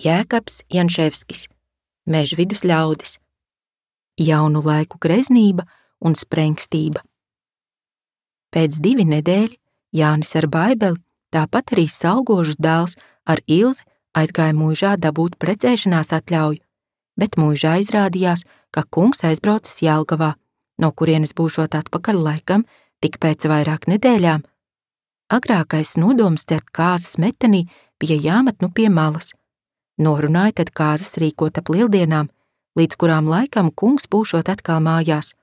Jēkabs Janševskis, Mežvidus ļaudis, jaunu laiku greznība un sprengstība. Pēc divi nedēļi Jānis ar baibeli, tāpat arī salgožu dēls ar ilzi aizgāja mūžā dabūt precēšanās atļauju, bet mūžā izrādījās, ka kungs aizbraucis Jelgavā, no kurienes būšot atpakaļ laikam tik pēc vairāk nedēļām. Agrākais nodoms dzert kāzas metenī bija jāmet nu pie malas, Norunāja tad kāzas rīkot ap lieldienām, līdz kurām laikam kungs būšot atkal mājās.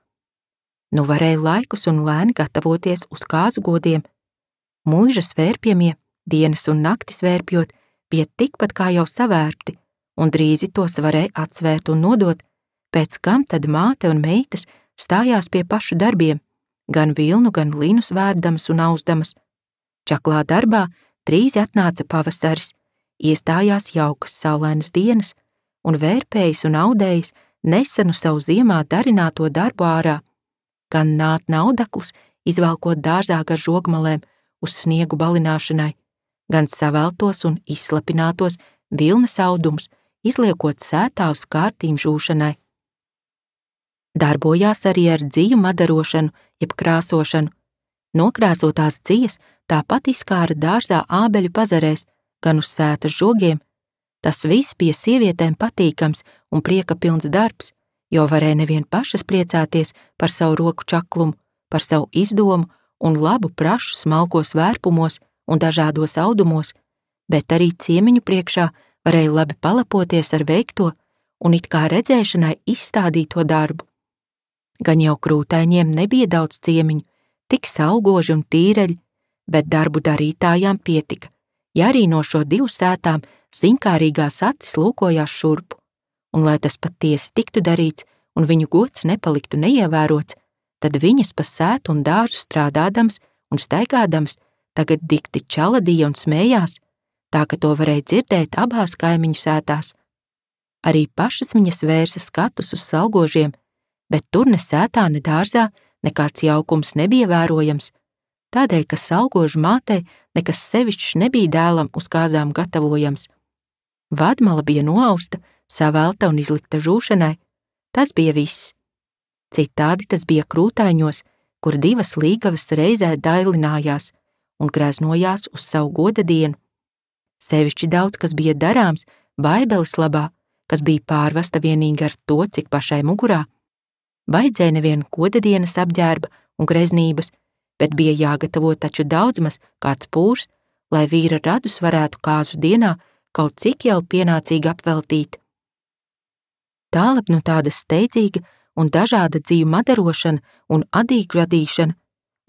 Nu varēja laikus un lēni gatavoties uz kāzu godiem. Mūža svērpjamie, dienas un naktis vērpjot, bija tikpat kā jau savērpti, un drīzi tos varēja atsvērt un nodot, pēc kam tad māte un meitas stājās pie pašu darbiem, gan vilnu, gan linus vērdamas un ausdamas. Čaklā darbā drīz atnāca pavasaris, Iestājās jaukas saulainas dienas, un vērpējs un audējs nesenu savu ziemā darināto darbu ārā. Gan nāca naudaklis, izvelkot dārzā gar žogmalēm uz sniegu balināšanai, gan saveltos un izslapinātos vilnas audums, izliekot sētā uz kārtīm žūšanai. Darbojās arī ar dzīvu madarošanu, jeb krāsošanu. Nokrāsotās dzīs tāpat izkāra dārzā ābeļu pazarēs – gan uz sēta žogiem. Tas viss bija sievietēm patīkams un prieka pilns darbs, jo varēja nevien pašas priecāties par savu roku čaklumu, par savu izdomu un labu prašu smalkos vērpumos un dažādos audumos, bet arī ciemiņu priekšā varēja labi palapoties ar veikto un it kā redzēšanai izstādīto darbu. Gan jau krūtaiņiem nebija daudz ciemiņu, tik salgoži un tīreļi, bet darbu darītājām pietika, ja arī no šo divu sētām zinkārīgās acis lūkojās šurpu, un lai tas patiesi tiktu darīts un viņu gods nepaliktu neievērots, tad viņas pa sētu un dārzu strādādams un staigādams tagad dikti čaladīja un smējās, tā ka to varēja dzirdēt abās kaimiņu sētās. Arī pašas viņas vērsa skatus uz salgožiem, bet tur ne sētā, ne dārzā nekāds jaukums nebija vērojams, tādēļ, ka salgožu mātei nekas sevišķs nebija dēlam uz kāzām gatavojams. Vadmala bija noausta, savēlta un izlikta žūšanai. Tas bija viss. Citādi tas bija krūtaiņos, kur divas līgavas reizē dailinājās un graznojās uz savu goda dienu. Sevišķi daudz, kas bija darāms, baibeles labā, kas bija pārvesta vienīgi ar to, cik pašai mugurā. Baidzēja nevienu goda dienas apģērba un greznības, bet bija jāgatavo taču daudz maz kāds pūrs, lai vīra radus varētu kāzu dienā kaut cik jau pienācīgi apveltīt. Tālāk no tādas steidzīga un dažāda dzīvu madarošana un adīku radīšana,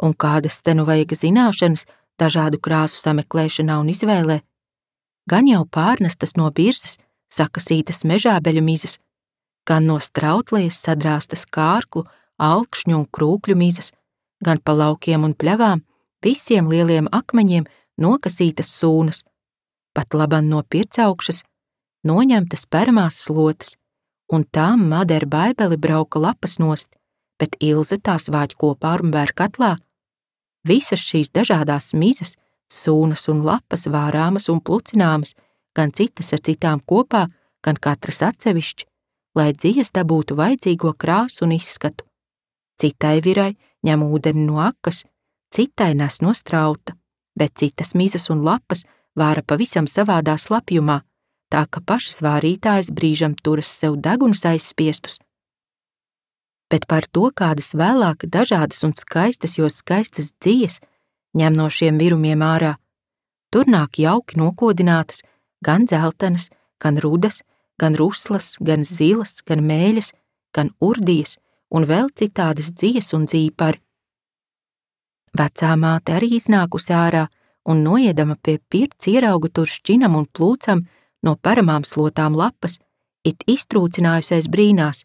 un kādas te nu vajag zināšanas dažādu krāsu sameklēšanā un izvēlē, gan jau pārnestas no birzes, sakasītas mežābeļu mizas, gan no strautlējas sadrāstas kārklu, augšņu un krūkļu mizas, gan pa laukiem un pļavām, visiem lieliem akmeņiem nokasītas sūnas, pat laban no pircaugšas, noņemtas permās slotas, un tām madara baibeli brauka lapas nost, bet Ilze tās vāģ kopā un bēr katlā. Visas šīs dažādās mizas, sūnas un lapas vārāmas un plucināmas, gan citas ar citām kopā, gan katras atsevišķi, lai dzijas dabūtu vajadzīgo krāsu un izskatu. Citai virai – ņem ūdeni no akas, citai nes no strauta, bet citas mizas un lapas vāra pavisam savādā slapjumā, tā ka pašas vārītājas brīžam turas sev degunus aizspiestus. Bet par to, kādas vēlāk dažādas un skaistas, jo skaistas dzijas ņem no šiem virumiem ārā, tur nāk jauki nokodinātas gan dzeltenas, gan rudas, gan ruslas, gan zilas, gan mēļas, gan urdijas – un vēl citādas dzies un dzīpari. Vecā māte arī iznākusi ārā un noiedama pie pirts ierauga tur šķinam un plūcam no paramām slotām lapas, it iztrūcinājusies brīnās.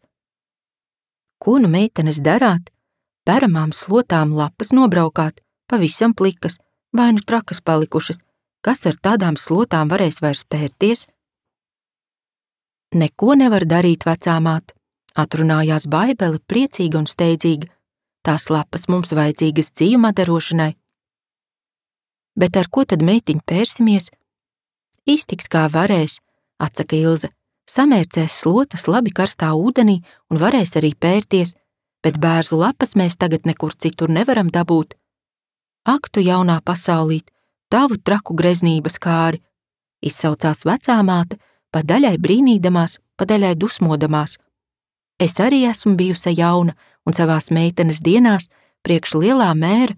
Ko nu meitenes darāt? Paramām slotām lapas nobraukāt, pavisam plikas, vai nu trakas palikušas, kas ar tādām slotām varēs vairs pērties? Neko nevar darīt vecā māte. Atrunājās Baibele priecīgi un steidzīgi. Tās lapas mums vajadzīgas dzīvuma darošanai. Bet ar ko tad meitiņa pērsimies? Iztiks kā varēs, atsaka Ilze. Samērcēs slotas labi karstā ūdenī un varēs arī pērties, bet bērzu lapas mēs tagad nekur citur nevaram dabūt. Ak, tu jaunā pasaulīt, tavu traku greznības kāri! Izsaucās vecā māte, pa daļai brīnīdamās, pa daļai dusmodamās – Es arī esmu bijusi jauna un savās meitenes dienās priekš lielā mēra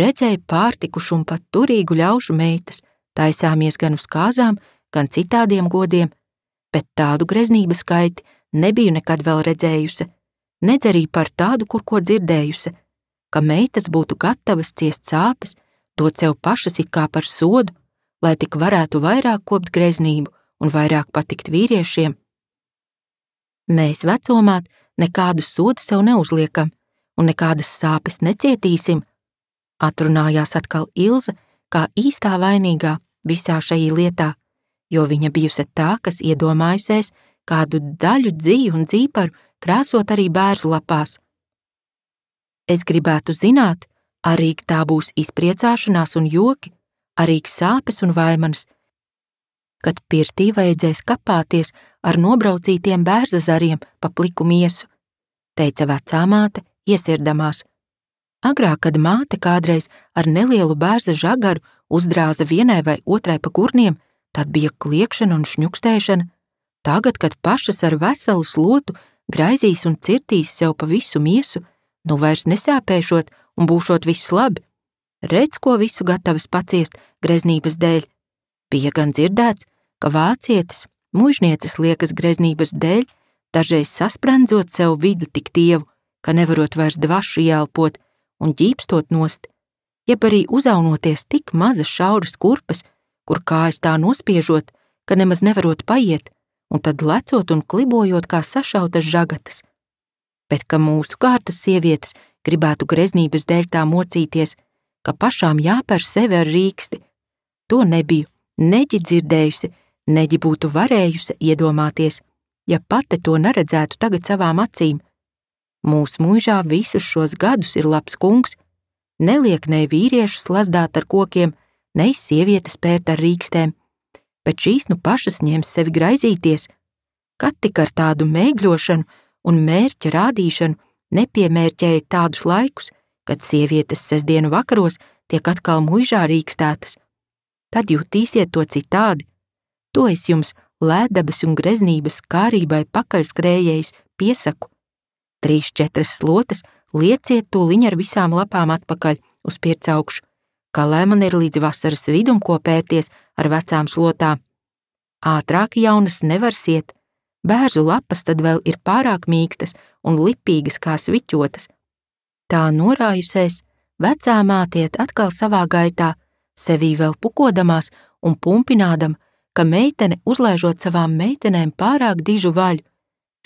redzēju pārtikušu un pat turīgu ļaužu meitas, taisāmies gan uz kāzām, gan citādiem godiem, bet tādu greznību skaiti nebiju nekad vēl redzējusi, nedz arī par tādu, kur ko dzirdējusi, ka meitas būtu gatavas ciest sāpes, dot sev pašas it kā par sodu, lai tik varētu vairāk kopt greznību un vairāk patikt vīriešiem. Mēs vecumāt nekādus sodus sev neuzliekam un nekādas sāpes necietīsim, atrunājās atkal Ilze kā īstā vainīgā visā šajā lietā, jo viņa bijusi tā, kas iedomājusies kādu daļu dzīvu un dzīparu krāsot arī bērzu lapās. Es gribētu zināt, arī tā būs izpriecāšanās un joki, arī sāpes un vaimanas – kad pirtī vajadzēs kapāties ar nobraucītiem bērza zariem pa pliku miesu, teica vecā māte, iesirdamās. Agrāk, kad māte kādreiz ar nelielu bērza žagaru uzdrāza vienai vai otrai pa kurniem, tad bija kliekšana un šņukstēšana. Tagad, kad pašas ar veselu slotu graizīs un cirtīs sev pa visu miesu, nu vairs nesāpēšot un būšot viss labi. Redz, ko visu gatavs paciest greznības dēļ, Bija gan dzirdēts, ka vācietis mužnieces liekas greznības dēļ, dažreiz sasprādzot sev vidu tik tievu, ka nevarot vairs dvašu ielpot un ģīpstot nost, jeb arī uzaunoties tik mazas šauras kurpes, kur kājas tā nospiežot, ka nemaz nevarot paiet, un tad lecot un klibojot kā sašautas žagatas. Bet ka mūsu kārtas sievietes gribētu greznības dēļ tā mocīties, ka pašām jāpēr sevi ar rīksti, to nebija neģi dzirdējusi, neģi būtu varējusi iedomāties, ja pati to neredzētu tagad savām acīm. Mūsu mūžā visus šos gadus ir labs kungs, neliek ne vīriešus lazdāt ar kokiem, ne sievietes pērt ar rīkstēm, bet šīs nu pašas ņem sevi graizīties, kad tik ar tādu mēģļošanu un mērķa rādīšanu nepiemērķēja tādus laikus, kad sievietes sestdienu vakaros tiek atkal muižā rīkstētas – tad jutīsiet to citādi. To es jums, lēdabas un greznības kārībai pakaļskrējējis, piesaku. Trīs, četras slotas lieciet to liņu ar visām lapām atpakaļ uz pirts augšu, kā lai man ir līdz vasaras vidum kopēties ar vecām slotām. Ātrāk jaunas nevarsiet, bērzu lapas tad vēl ir pārāk mīkstas un lipīgas kā sviķotas. Tā norājusies, vecā mātiet atkal savā gaitā – sevī vēl pukodamās un pumpinādam, ka meitene uzlaižot savām meitenēm pārāk dižu vaļu,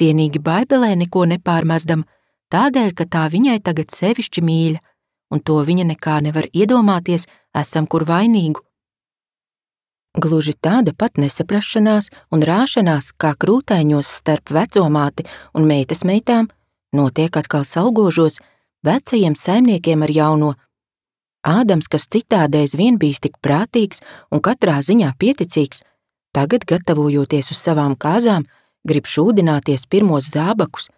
vienīgi baibelē neko nepārmazdam, tādēļ, ka tā viņai tagad sevišķi mīļa, un to viņa nekā nevar iedomāties, esam kur vainīgu. Gluži tāda pat nesaprašanās un rāšanās, kā krūtaiņos starp vecomāti un meitas meitām, notiek atkal salgožos vecajiem saimniekiem ar jauno Ādams, kas citādreiz vien bijis tik prātīgs un katrā ziņā pieticīgs, tagad, gatavojoties uz savām kāzām, grib šūdināties pirmos zābakus,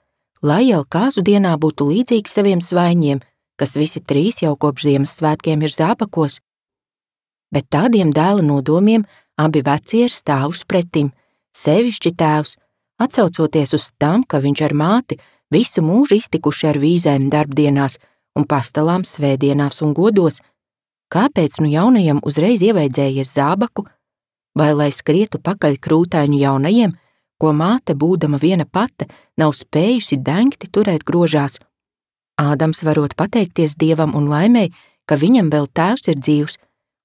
lai jau kāzu dienā būtu līdzīgi saviem svaņiem, kas visi trīs jau kopš Ziemassvētkiem ir zābakos. Bet tādiem dēla nodomiem abi veci ir stāvus pretim, sevišķi tēvs, atsaucoties uz tam, ka viņš ar māti visu mūžu iztikuši ar vīzēm darbdienās – un pastelām svētdienās un godos, kāpēc nu jaunajiem uzreiz ievaidzējies zābaku, vai lai skrietu pakaļ krūtaiņu jaunajiem, ko māte, būdama viena pate, nav spējusi dengti turēt grožās. Ādams varot pateikties dievam un laimēji, ka viņam vēl tēvs ir dzīvs,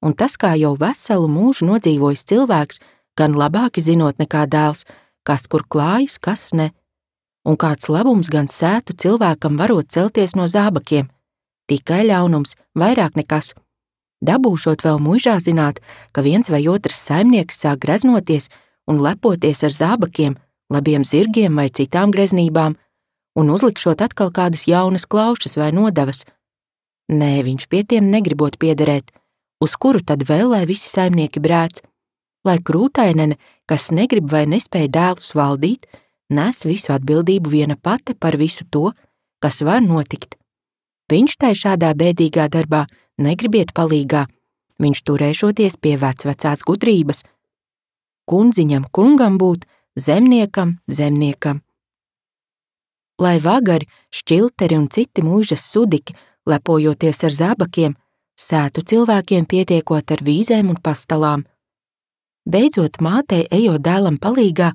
un tas, kā jau veselu mūžu nodzīvojis cilvēks, gan labāki zinot nekā dēls, kas kur klājas, kas ne, un kāds labums gan sētu cilvēkam varot celties no zābakiem tikai ļaunums, vairāk nekas. Dabūšot vēl mūžā zināt, ka viens vai otrs saimnieks sāk greznoties un lepoties ar zābakiem, labiem zirgiem vai citām greznībām, un uzlikšot atkal kādas jaunas klaušas vai nodavas. Nē, viņš pie tiem negribot piederēt, uz kuru tad vēl lai visi saimnieki brēc, lai krūtainene, kas negrib vai nespēja dēlus valdīt, nes visu atbildību viena pate par visu to, kas var notikt. Viņš tai šādā bēdīgā darbā negribiet palīgā. Viņš turēšoties pie vecvecās gudrības. Kundziņam kungam būt, zemniekam zemniekam. Lai vagari, šķilteri un citi mūžas sudiki, lepojoties ar zābakiem, sētu cilvēkiem pietiekot ar vīzēm un pastalām. Beidzot, mātei ejot dēlam palīgā,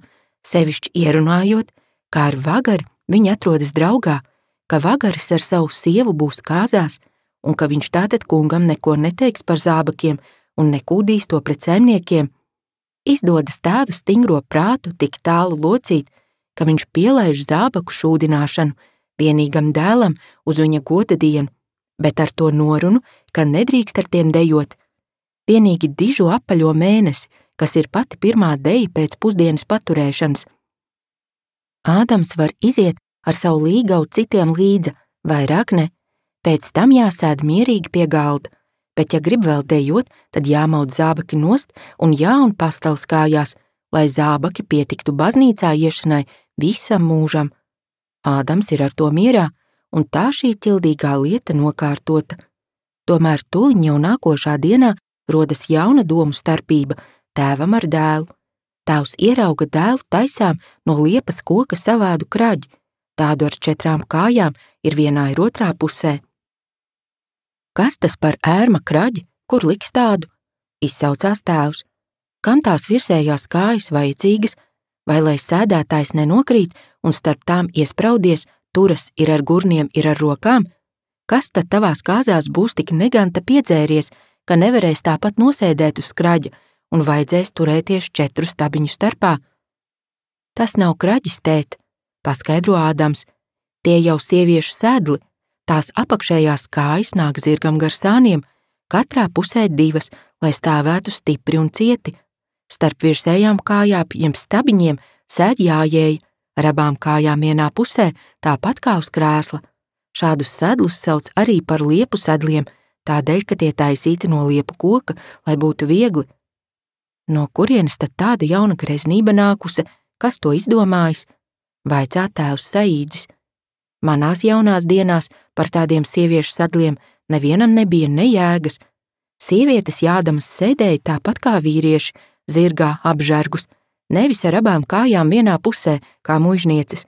sevišķi ierunājot, kā ar vagari viņa atrodas draugā, ka vagaris ar savu sievu būs kāzās, un ka viņš tātad kungam neko neteiks par zābakiem un nekūdīs to pret zemniekiem, izdodas tēva stingro prātu tik tālu locīt, ka viņš pielaiž zābaku šūdināšanu vienīgam dēlam uz viņa goda dienu, bet ar to norunu, ka nedrīkst ar tiem dejot. Vienīgi dižu apaļo mēnesi, kas ir pati pirmā deja pēc pusdienas paturēšanas. Ādams var iziet ar savu līgavu citiem līdzi, vairāk ne. Pēc tam jāsēd mierīgi pie galda, bet, ja grib vēl dejot, tad jāmaud zābaki nost un jāun pastels kājās, lai zābaki pietiktu baznīcā iešanai visam mūžam. Ādams ir ar to mierā, un tā šī ķildīgā lieta nokārtota. Tomēr tuliņa jau nākošā dienā rodas jauna domu starpība tēvam ar dēlu. Tēvs ierauga dēlu taisām no liepas koka savādu kraģi, tādu ar četrām kājām, ir vienā ir otrā pusē. Kas tas par ērma kraģi, kur liks tādu? izsaucās tēvs. Kam tās virsējās kājas vajadzīgas, vai lai sēdētājs nenokrīt un starp tām iespraudies, turas ir ar gurniem, ir ar rokām? Kas tad tavās kāzās būs tik neganta piedzēries, ka nevarēs tāpat nosēdēt uz kraģa un vajadzēs turēties četru stabiņu starpā? Tas nav kraģis, tēt, paskaidro Ādams. Tie jau sieviešu sēdli, tās apakšējās kājas nāk zirgam gar sāniem, katrā pusē divas, lai stāvētu stipri un cieti. Starp virsējām kājām jiem stabiņiem sēd jājēji, ar abām kājām vienā pusē, tāpat kā uz krēsla. Šādus sedlus sauc arī par liepu sedliem, tādēļ, ka tie taisīti no liepu koka, lai būtu viegli. No kurienes tad tāda jauna greznība nākusi, kas to izdomājis? vaicā tēvs Saīdis. Manās jaunās dienās par tādiem sieviešu sadliem nevienam nebija ne jēgas. Sievietes jādamas sēdēja tāpat kā vīrieši, zirgā apžērgus, nevis ar abām kājām vienā pusē, kā mužnieces.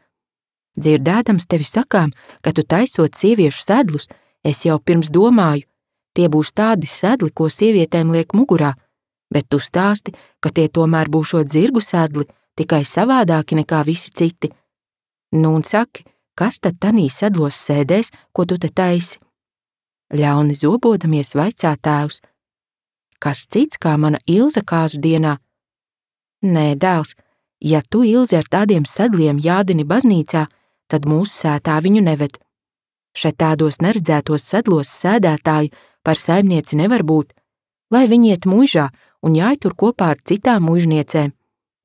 Dzirdēdams tevi sakām, ka tu taisot sieviešu sedlus, es jau pirms domāju, tie būs tādi sedli, ko sievietēm liek mugurā, bet tu stāsti, ka tie tomēr būšot zirgu sedli, tikai savādāki nekā visi citi – Nu un saki, kas tad tanī sedlos sēdēs, ko tu te taisi? Ļauni zobodamies vaicā tēvs. Kas cits kā mana ilza kāzu dienā? Nē, dēls, ja tu ilzi ar tādiem sedliem jādini baznīcā, tad mūsu sētā viņu neved. Šeit tādos neredzētos sedlos sēdētāju par saimnieci nevar būt, lai viņi iet mūžā un jāitur kopā ar citām mūžniecēm.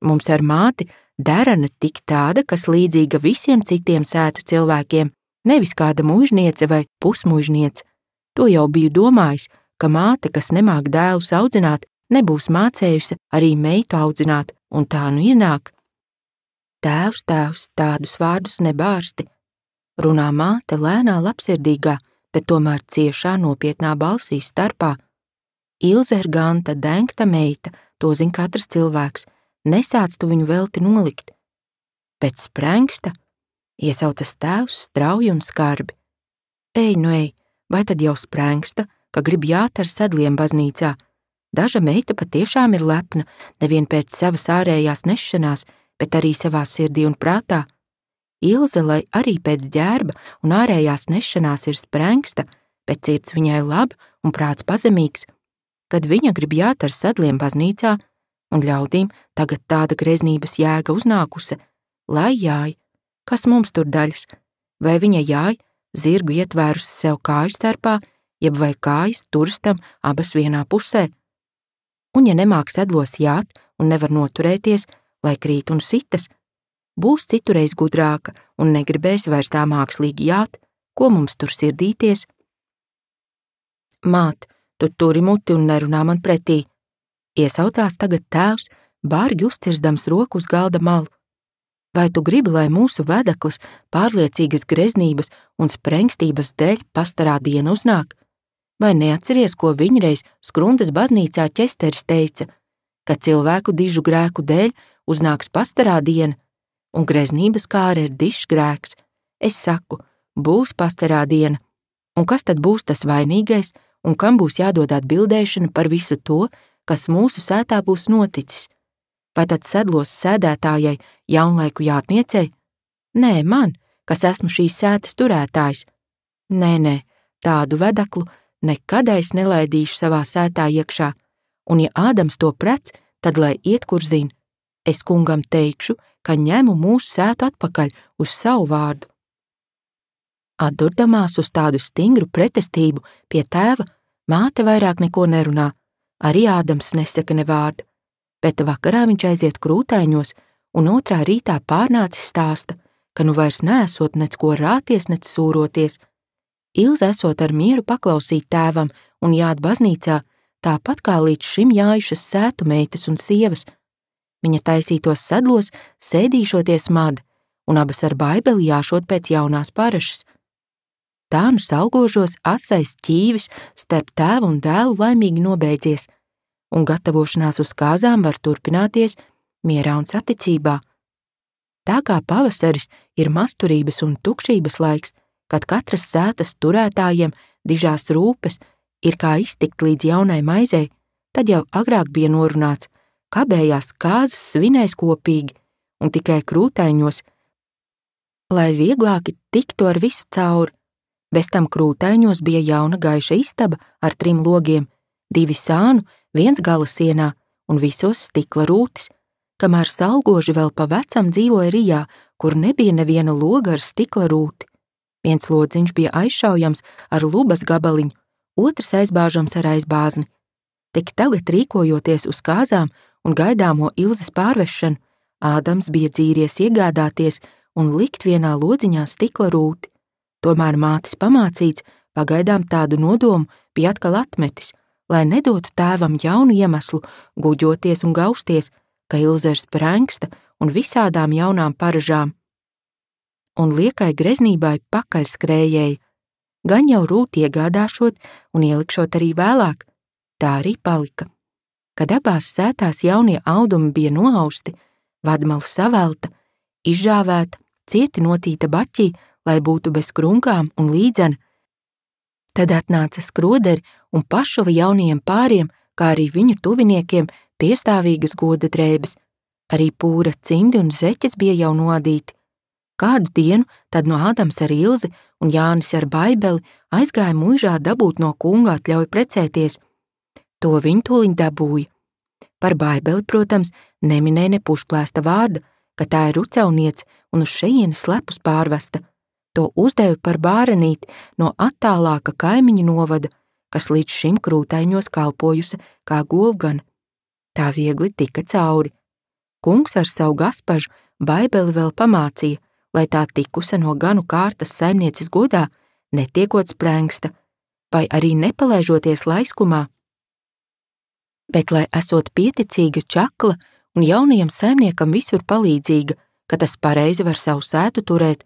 Mums ar māti derana tik tāda, kas līdzīga visiem citiem sētu cilvēkiem, nevis kāda mūžniece vai pusmužniece. To jau biju domājis, ka māte, kas nemāk dēlus audzināt, nebūs mācējusi arī meitu audzināt, un tā nu iznāk. Tēvs, tēvs, tādus vārdus nebārsti. Runā māte lēnā, labsirdīgā, bet tomēr ciešā, nopietnā balsī starpā. Ilze ir ganta, dengta meita, to zina katrs cilvēks, nesāc tu viņu velti nolikt. Pēc sprāngsta iesaucas tēvs strauji un skarbi. Ej, nu ej, vai tad jau sprāngsta, ka grib jāt ar sedliem baznīcā? Daža meita patiešām ir lepna nevien pēc savas ārējās nešanās, bet arī savā sirdī un prātā. Ilze, lai arī pēc ģērba un ārējās nešanās ir sprāngsta, bet sirds viņai laba un prāts pazemīgs, kad viņa grib jāt ar sedliem baznīcā, un ļaudīm tagad tāda greznības jēga uznākuse, lai jāj, kas mums tur daļas, vai viņa jāj, zirgu ietvērus sev kāju starpā, jeb vai kājas turistam abas vienā pusē. Un ja nemāks edvos jāt un nevar noturēties, lai krīt un sitas, būs citureiz gudrāka un negribēs vairs tā mākslīgi jāt, ko mums tur sirdīties. Māt, tu turi muti un nerunā man pretī, Iesaucās tagad tēvs, bārgi uzcirdams roku uz galda malu. Vai tu gribi, lai mūsu vedeklis pārliecīgas greznības un sprengstības dēļ pastarā diena uznāk? Vai neatceries, ko viņreiz skrundas baznīcā ķesteris teica, ka cilvēku dižu grēku dēļ uznāks pastarā diena, un greznības kāra ir dišs grēks? Es saku, būs pastarā diena, un kas tad būs tas vainīgais, un kam būs jādod atbildēšana par visu to, kas mūsu sētā būs noticis. Vai tad sedlos sēdētājai, jaunlaiku jātniecei? Nē, man, kas esmu šīs sētas turētājs. Nē, nē, tādu vedaklu nekad es nelaidīšu savā sētā iekšā, un ja Ādams to prec, tad lai iet kur zin. Es kungam teikšu, ka ņemu mūsu sētu atpakaļ uz savu vārdu. Atdurdamās uz tādu stingru pretestību pie tēva, māte vairāk neko nerunā, Arī Ādams nesaka ne vārdu, bet vakarā viņš aiziet krūtaiņos un otrā rītā pārnācis stāsta, ka nu vairs nesot nec ko rāties, nec sūroties. Ilza esot ar mieru paklausīt tēvam un jāt baznīcā, tāpat kā līdz šim jājušas sētu meitas un sievas. Viņa taisītos sedlos, sēdīšoties mad, un abas ar baibeli jāšot pēc jaunās parašas, tā nu saugošos asais ķīvis starp tēvu un dēlu laimīgi nobeidzies, un gatavošanās uz kāzām var turpināties mierā un saticībā. Tā kā pavasaris ir masturības un tukšības laiks, kad katras sētas turētājiem dižās rūpes ir kā iztikt līdz jaunai maizei, tad jau agrāk bija norunāts, ka abējās kāzas svinēs kopīgi un tikai krūtaiņos, lai vieglāki tiktu ar visu cauri, Bez tam krūtaiņos bija jauna gaiša istaba ar trim logiem, divi sānu, viens gala sienā un visos stikla rūtis, kamēr salgoži vēl pa vecam dzīvoja Rijā, kur nebija neviena loga ar stikla rūti. Viens lodziņš bija aizšaujams ar lubas gabaliņu, otrs aizbāžams ar aizbāzni. Tik tagad rīkojoties uz kāzām un gaidāmo ilzas pārvešanu, Ādams bija dzīries iegādāties un likt vienā lodziņā stikla rūti. Tomēr mātes pamācīts, pagaidām tādu nodomu bija atkal atmetis, lai nedotu tēvam jaunu iemeslu guģoties un gausties, ka Ilzers pranksta un visādām jaunām paražām. Un liekai greznībai pakaļ skrējēji, gan jau rūt iegādāšot un ielikšot arī vēlāk, tā arī palika. Kad abās sētās jaunie audumi bija noausti, vadmala savelta, izžāvēta, cieti notīta baķī lai būtu bez krunkām un līdzena. Tad atnāca skroderi un pašava jaunajiem pāriem, kā arī viņu tuviniekiem, piestāvīgas goda drēbes. Arī pūra cimdi un zeķes bija jau nodīti. Kādu dienu tad no Ādams ar Ilzi un Jānis ar Baibeli aizgāja mūžā dabūt no kunga atļauju precēties. To viņi tūliņ dabūja. Par Baibeli, protams, neminēja ne pušplēsta vārda, ka tā ir ucaunieca un uz šejienes slepus pārvesta – to uzdevu par bārenīti no attālāka kaimiņa novada, kas līdz šim krūtaiņos kalpojusi kā govgana. Tā viegli tika cauri. Kungs ar savu gaspažu baibeli vēl pamācīja, lai tā tikusa no ganu kārtas saimnieces godā, netiekot sprēngsta, vai arī nepalaižoties laiskumā. Bet, lai esot pieticīga čakla un jaunajam saimniekam visur palīdzīga, ka tas pareizi var savu sētu turēt,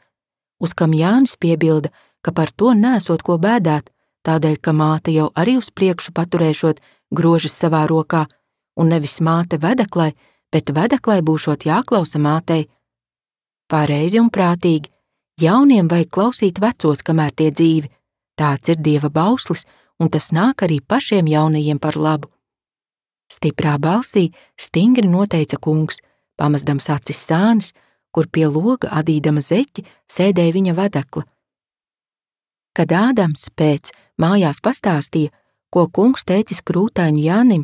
uz kam Jānis piebilda, ka par to nesot ko bēdāt, tādēļ, ka māte jau arī uz priekšu paturēšot grožas savā rokā, un nevis māte vedeklai, bet vedeklai būšot jāklausa mātei. Pareizi un prātīgi, jauniem vajag klausīt vecos, kamēr tie dzīvi. Tāds ir dieva bauslis, un tas nāk arī pašiem jaunajiem par labu. Stiprā balsī stingri noteica kungs, pamazdams acis sānis, kur pie loga adīdama zeķi sēdēja viņa vadakla. Kad Ādams pēc mājās pastāstīja, ko kungs teicis krūtaiņu Jānim,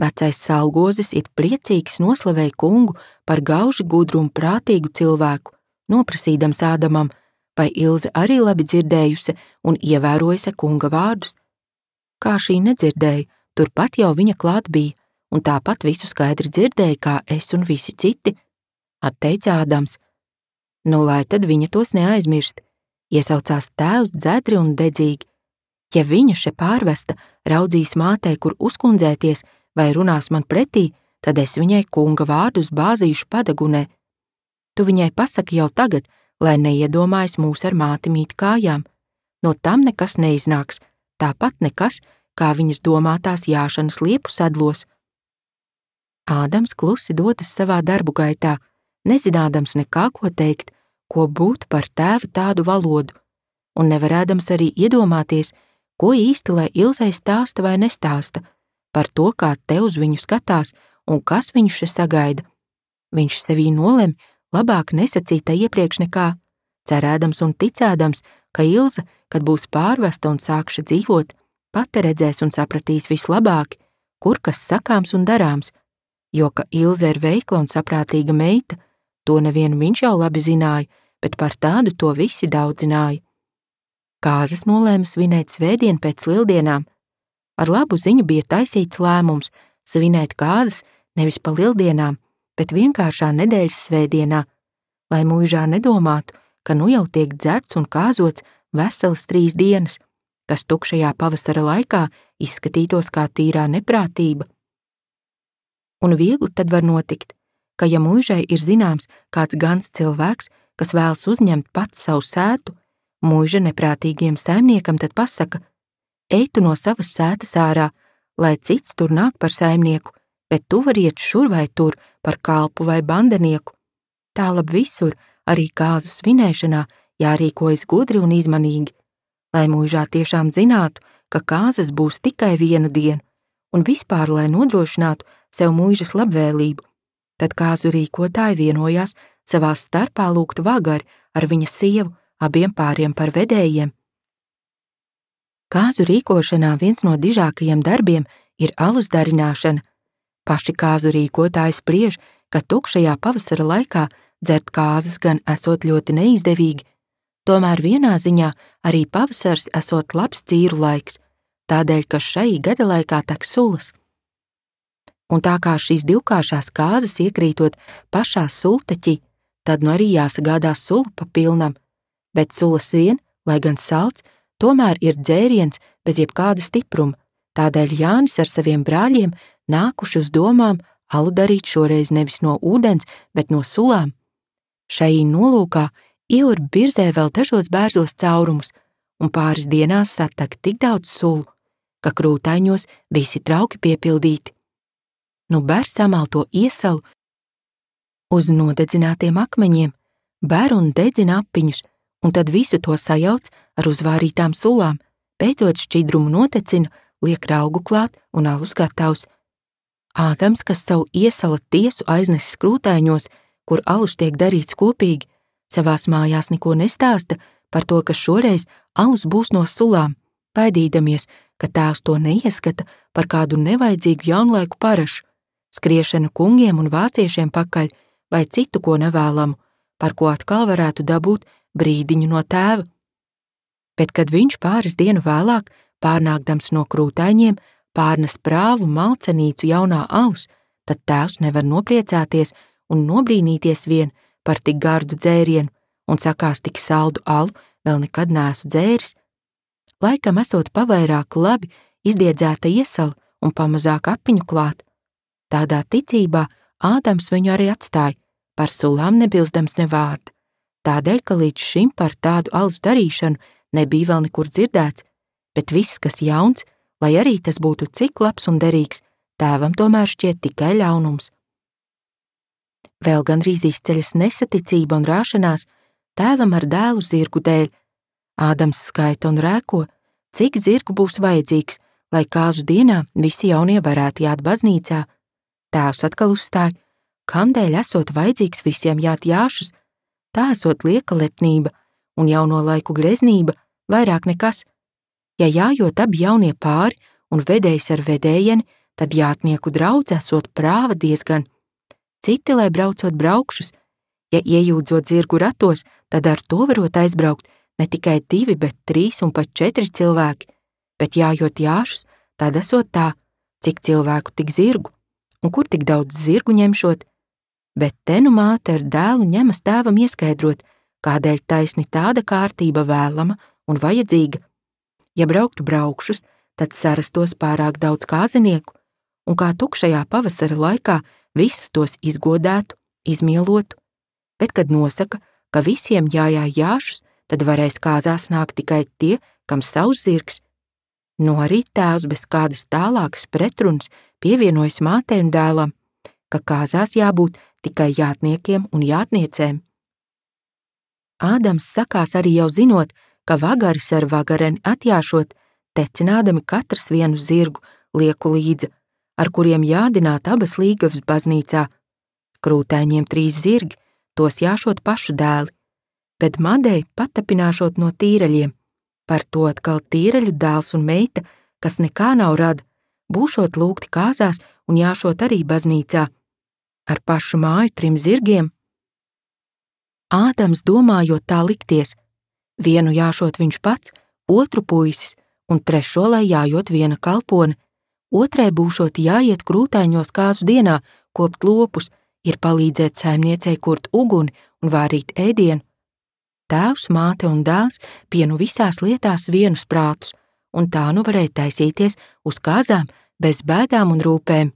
vecais salgozis ir priecīgs noslavēja kungu par gauži gudru un prātīgu cilvēku, noprasīdams Ādamam, vai Ilze arī labi dzirdējusi un ievērojusi kunga vārdus. Kā šī nedzirdēja, turpat jau viņa klāt bija, un tāpat visu skaidri dzirdēja, kā es un visi citi – atteica Ādams. Nu, lai tad viņa tos neaizmirst, iesaucās tēvs dzēdri un dedzīgi. Ja viņa še pārvesta raudzīs mātei, kur uzkundzēties vai runās man pretī, tad es viņai kunga vārdus bāzīšu padagunē. Tu viņai pasaki jau tagad, lai neiedomājas mūs ar māti mīt kājām. No tam nekas neiznāks, tāpat nekas, kā viņas domātās jāšanas liepu sadlos. Ādams klusi dotas savā darbu gaitā — nezinādams nekā ko teikt, ko būtu par tēvu tādu valodu, un nevarēdams arī iedomāties, ko īsti lai Ilzai stāsta vai nestāsta par to, kā te uz viņu skatās un kas viņu še sagaida. Viņš sevī nolem labāk nesacīta iepriekš nekā, cerēdams un ticēdams, ka Ilza, kad būs pārvesta un sākša dzīvot, pati redzēs un sapratīs vislabāk, kur kas sakāms un darāms, jo ka Ilze ir veikla un saprātīga meita, To nevien viņš jau labi zināja, bet par tādu to visi daudzināja. Kāzas nolēma svinēt svētdienu pēc lieldienām. Ar labu ziņu bija taisīts lēmums svinēt kāzas nevis pa lieldienām, bet vienkāršā nedēļas svētdienā, lai mūžā nedomātu, ka nu jau tiek dzerts un kāzots veselas trīs dienas, kas tukšajā pavasara laikā izskatītos kā tīrā neprātība. Un viegli tad var notikt – ka ja mūžai ir zināms kāds gans cilvēks, kas vēlas uzņemt pats savu sētu, mūža neprātīgiem saimniekam tad pasaka: Ej tu no savas sētas ārā, lai cits tur nāk par saimnieku, bet tu vari iet šur vai tur par kalpu vai bandenieku. Tālāk visur, arī kāzu svinēšanā, jārīkojas gudri un izmanīgi, lai mūžā tiešām zinātu, ka kāzas būs tikai vienu dienu, un vispār, lai nodrošinātu sev mūžas labvēlību, kad kāzu rīkotāji vienojās savā starpā lūgt vagari ar viņa sievu abiem pāriem par vedējiem. Kāzu rīkošanā viens no dižākajiem darbiem ir alus darināšana. Paši kāzu rīkotāji spriež, ka tukšajā pavasara laikā dzert kāzas gan esot ļoti neizdevīgi, tomēr vienā ziņā arī pavasars esot labs cīru laiks, tādēļ, ka šai gada laikā tek sulas – un tā kā šīs divkāršās kāzas iekrītot pašā sultaķī, tad nu arī jāsagādās sula pa pilnam, bet sulas vien, lai gan salds, tomēr ir dzēriens bez jebkāda stipruma, tādēļ Jānis ar saviem brāļiem nākuši uz domām alu darīt šoreiz nevis no ūdens, bet no sulām. Šai nolūkā ielur birzē vēl dažos bērzos caurumus, un pāris dienās satak tik daudz sulu, ka krūtaiņos visi trauki piepildīti nu bēr samalto iesalu uz nodedzinātiem akmeņiem, bēr un dedzina apiņus, un tad visu to sajauc ar uzvārītām sulām, beidzot šķidrumu notecina, liek raugu klāt un alus gatavs. Ādams, kas savu iesala tiesu aiznes skrūtaiņos, kur alus tiek darīts kopīgi, savās mājās neko nestāsta par to, ka šoreiz alus būs no sulām, baidīdamies, ka tēvs to neieskata par kādu nevajadzīgu jaunlaiku parašu, skriešanu kungiem un vāciešiem pakaļ vai citu ko nevēlamu, par ko atkal varētu dabūt brīdiņu no tēva. Bet, kad viņš pāris dienu vēlāk, pārnākdams no krūtaiņiem, pārnes prāvu malcenīcu jaunā alus, tad tēvs nevar nopriecāties un nobrīnīties vien par tik gardu dzērienu, un sakās tik saldu alu vēl nekad nesu dzēris. Laikam esot pavairāk labi izdiedzēta iesala un pamazāk apiņu klāta, Tādā ticībā Ādams viņu arī atstāja, par sulām nebilzdams ne vārdu. Tādēļ, ka līdz šim par tādu alus darīšanu nebija vēl nekur dzirdēts, bet viss, kas jauns, lai arī tas būtu cik labs un derīgs, tēvam tomēr šķiet tikai ļaunums. Vēl gandrīz izceļas nesaticība un rāšanās tēvam ar dēlu zirgu dēļ. Ādams skaita un rēko, cik zirgu būs vajadzīgs, lai kāzu dienā visi jaunie varētu jāt baznīcā Tēvs atkal uzstāja, kamdēļ esot vajadzīgs visiem jāt jāšus, tā esot lieka letnība un jauno laiku greznība, vairāk nekas. Ja jājot abi jaunie pāri un vedējs ar vedējieni, tad jātnieku draudz esot prāva diezgan. Citi, lai braucot braukšus, ja iejūdzot zirgu ratos, tad ar to varot aizbraukt ne tikai divi, bet trīs un pat četri cilvēki, bet jājot jāšus, tad esot tā, cik cilvēku tik zirgu, un kur tik daudz zirgu ņemšot, bet te nu māte ar dēlu ņemas tēvam ieskaidrot, kādēļ taisni tāda kārtība vēlama un vajadzīga. Ja brauktu braukšus, tad sarastos pārāk daudz kāzinieku, un kā tukšajā pavasara laikā visus tos izgodētu, izmīlotu. Bet, kad nosaka, ka visiem jājā jāšus, tad varēs kāzās nākt tikai tie, kam savs zirgs No rīta uz bez kādas tālākas pretrunas pievienojas mātei un dēlam, ka kāzās jābūt tikai jātniekiem un jātniecēm. Ādams sakās arī jau zinot, ka vagaris ar vagareni atjāšot, tecinādami katrs vienu zirgu lieku līdzi, ar kuriem jādināt abas līgavas baznīcā. Krūtēņiem trīs zirgi, tos jāšot pašu dēli, bet madei patapināšot no tīraļiem – Par to atkal tīreļu dēls un meita, kas nekā nav rada, būšot lūgti kāzās un jāšot arī baznīcā, ar pašu māju trim zirgiem. Ādams domājot tā likties, vienu jāšot viņš pats, otru puisis, un trešo lai jājot viena kalpone, otrai būšot jāiet krūtaiņos kāzu dienā, kopt lopus, ir palīdzēt saimniecei kurt uguni un vārīt ēdienu, tēvs, māte un dēls bija nu visās lietās vienus prātus, un tā nu varēja taisīties uz kāzām bez bēdām un rūpēm.